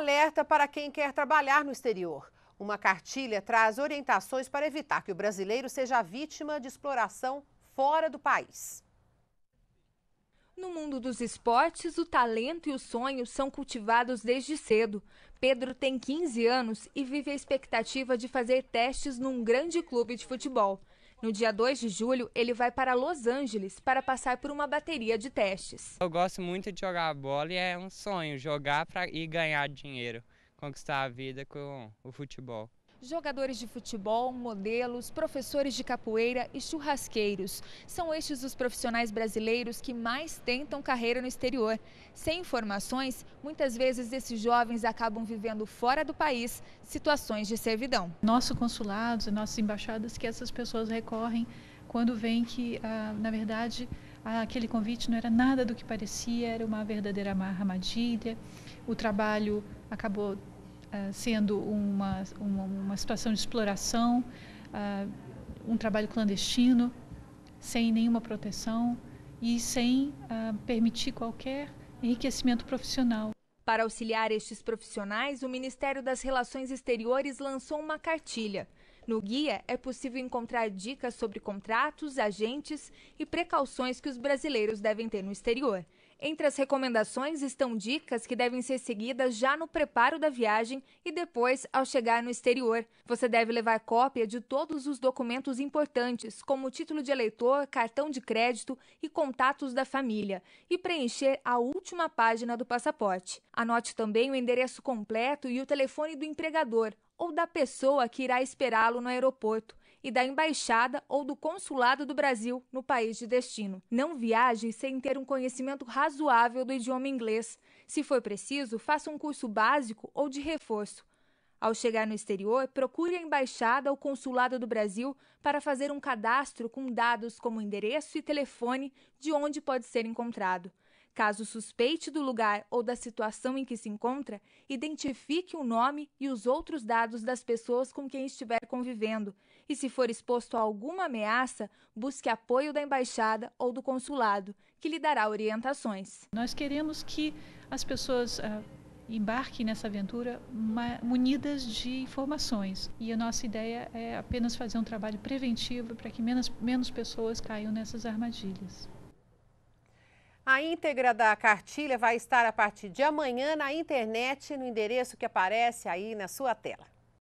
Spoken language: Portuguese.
alerta para quem quer trabalhar no exterior. Uma cartilha traz orientações para evitar que o brasileiro seja vítima de exploração fora do país. No mundo dos esportes, o talento e o sonho são cultivados desde cedo. Pedro tem 15 anos e vive a expectativa de fazer testes num grande clube de futebol. No dia 2 de julho, ele vai para Los Angeles para passar por uma bateria de testes. Eu gosto muito de jogar bola e é um sonho jogar pra, e ganhar dinheiro, conquistar a vida com o futebol. Jogadores de futebol, modelos, professores de capoeira e churrasqueiros. São estes os profissionais brasileiros que mais tentam carreira no exterior. Sem informações, muitas vezes esses jovens acabam vivendo fora do país situações de servidão. Nossos consulados, nossas embaixadas que essas pessoas recorrem quando veem que, ah, na verdade, aquele convite não era nada do que parecia, era uma verdadeira armadilha. O trabalho acabou eh, sendo uma, uma, uma, situação de exploração, uh, um trabalho clandestino, sem nenhuma proteção e sem uh, permitir qualquer enriquecimento profissional. Para auxiliar estes profissionais, o Ministério das Relações Exteriores lançou uma cartilha. No guia é possível encontrar dicas sobre contratos, agentes e precauções que os brasileiros devem ter no exterior. Entre as recomendações estão dicas que devem ser seguidas já no preparo da viagem e depois ao chegar no exterior. Você deve levar cópia de todos os documentos importantes, como título de eleitor, cartão de crédito e contatos da família, e preencher a última página do passaporte. Anote também o endereço completo e o telefone do empregador ou da pessoa que irá esperá-lo no aeroporto e da embaixada ou do consulado do Brasil no país de destino. Não viaje sem ter um conhecimento razoável do idioma inglês. Se for preciso, faça um curso básico ou de reforço. Ao chegar no exterior, procure a embaixada ou consulado do Brasil para fazer um cadastro com dados como endereço e telefone de onde pode ser encontrado. Caso suspeite do lugar ou da situação em que se encontra, identifique o nome e os outros dados das pessoas com quem estiver convivendo. E se for exposto a alguma ameaça, busque apoio da embaixada ou do consulado, que lhe dará orientações. Nós queremos que as pessoas uh, embarquem nessa aventura munidas de informações. E a nossa ideia é apenas fazer um trabalho preventivo para que menos, menos pessoas caiam nessas armadilhas. A íntegra da cartilha vai estar a partir de amanhã na internet, no endereço que aparece aí na sua tela.